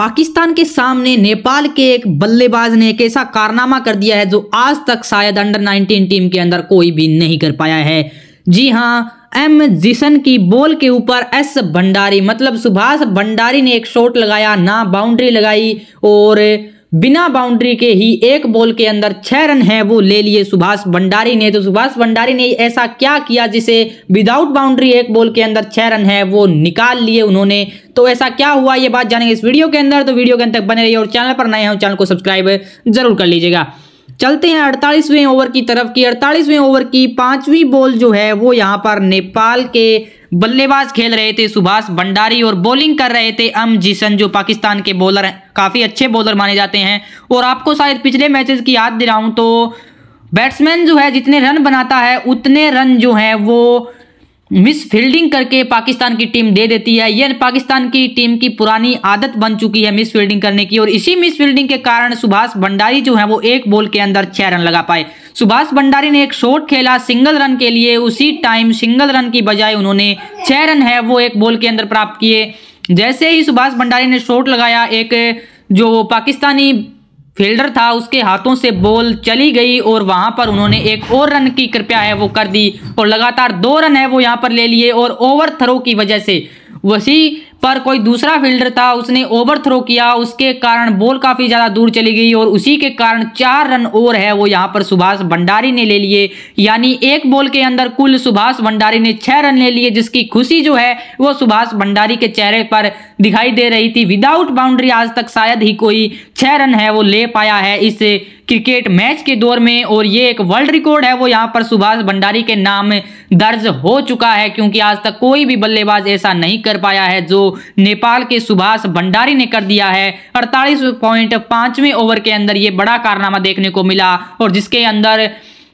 पाकिस्तान के सामने नेपाल के एक बल्लेबाज ने एक ऐसा कारनामा कर दिया है जो आज तक शायद अंडर 19 टीम के अंदर कोई भी नहीं कर पाया है जी हां एम जिसन की बॉल के ऊपर एस भंडारी मतलब सुभाष भंडारी ने एक शॉट लगाया ना बाउंड्री लगाई और बिना बाउंड्री के ही एक बॉल के अंदर छह रन है वो ले लिए सुभाष भंडारी ने तो सुभाष भंडारी ने ऐसा क्या किया जिसे विदाउट बाउंड्री एक बॉल के अंदर छह रन है वो निकाल लिए उन्होंने तो ऐसा क्या हुआ ये बात जानेंगे इस वीडियो के अंदर तो वीडियो के अंदर तक बने रहिए और चैनल पर नए हो चैनल को सब्सक्राइब जरूर कर लीजिएगा चलते हैं अड़तालीसवें ओवर की तरफ की अड़तालीसवें ओवर की पांचवी बॉल जो है वो यहाँ पर नेपाल के बल्लेबाज खेल रहे थे सुभाष भंडारी और बॉलिंग कर रहे थे अम जिसन जो पाकिस्तान के बॉलर हैं काफ़ी अच्छे बॉलर माने जाते हैं और आपको शायद पिछले मैचेस की याद दिलाऊं तो बैट्समैन जो है जितने रन बनाता है उतने रन जो है वो मिस फील्डिंग करके पाकिस्तान की टीम दे देती है यह पाकिस्तान की टीम की पुरानी आदत बन चुकी है मिस फील्डिंग करने की और इसी मिस फील्डिंग के कारण सुभाष भंडारी जो है वो एक बॉल के अंदर छह रन लगा पाए सुभाष भंडारी ने एक शॉट खेला सिंगल रन के लिए उसी टाइम सिंगल रन की बजाय उन्होंने छह रन है वो एक बॉल के अंदर प्राप्त किए जैसे ही सुभाष भंडारी ने शॉट लगाया एक जो पाकिस्तानी फील्डर था उसके हाथों से बॉल चली गई और वहां पर उन्होंने एक और रन की कृपया है वो कर दी और लगातार दो रन है वो यहां पर ले लिए और ओवर थ्रो की वजह से वसी पर कोई दूसरा फील्डर था उसने ओवर थ्रो किया उसके कारण बॉल काफ़ी ज़्यादा दूर चली गई और उसी के कारण चार रन ओवर है वो यहाँ पर सुभाष भंडारी ने ले लिए यानी एक बॉल के अंदर कुल सुभाष भंडारी ने छह रन ले लिए जिसकी खुशी जो है वो सुभाष भंडारी के चेहरे पर दिखाई दे रही थी विदाउट बाउंड्री आज तक शायद ही कोई छह रन है वो ले पाया है इस क्रिकेट मैच के दौर में और ये एक वर्ल्ड रिकॉर्ड है वो यहाँ पर सुभाष भंडारी के नाम दर्ज हो चुका है क्योंकि आज तक कोई भी बल्लेबाज ऐसा नहीं कर पाया है जो नेपाल के सुभाष भंडारी ने कर दिया है अड़तालीस पॉइंट पांचवें ओवर के अंदर ये बड़ा कारनामा देखने को मिला और जिसके अंदर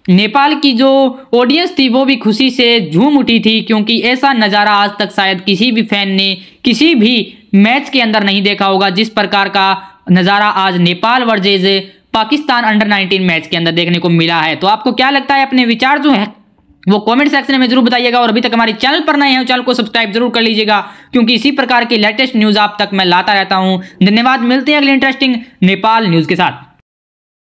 नेपाल की जो ऑडियंस थी वो भी खुशी से झूम उठी थी क्योंकि ऐसा नज़ारा आज तक शायद किसी भी फैन ने किसी भी मैच के अंदर नहीं देखा होगा जिस प्रकार का नज़ारा आज Nepal versus Pakistan under 19 match के अंदर देखने को मिला है तो आपको क्या लगता है अपने विचार जो है वो कमेंट सेक्शन में जरूर बताइएगा और अभी तक हमारे चैनल पर नए हैं चैनल को सब्सक्राइब जरूर कर लीजिएगा क्योंकि इसी प्रकार की लेटेस्ट न्यूज आप तक मैं लाता रहता हूं धन्यवाद मिलते हैं अगले इंटरेस्टिंग नेपाल न्यूज के साथ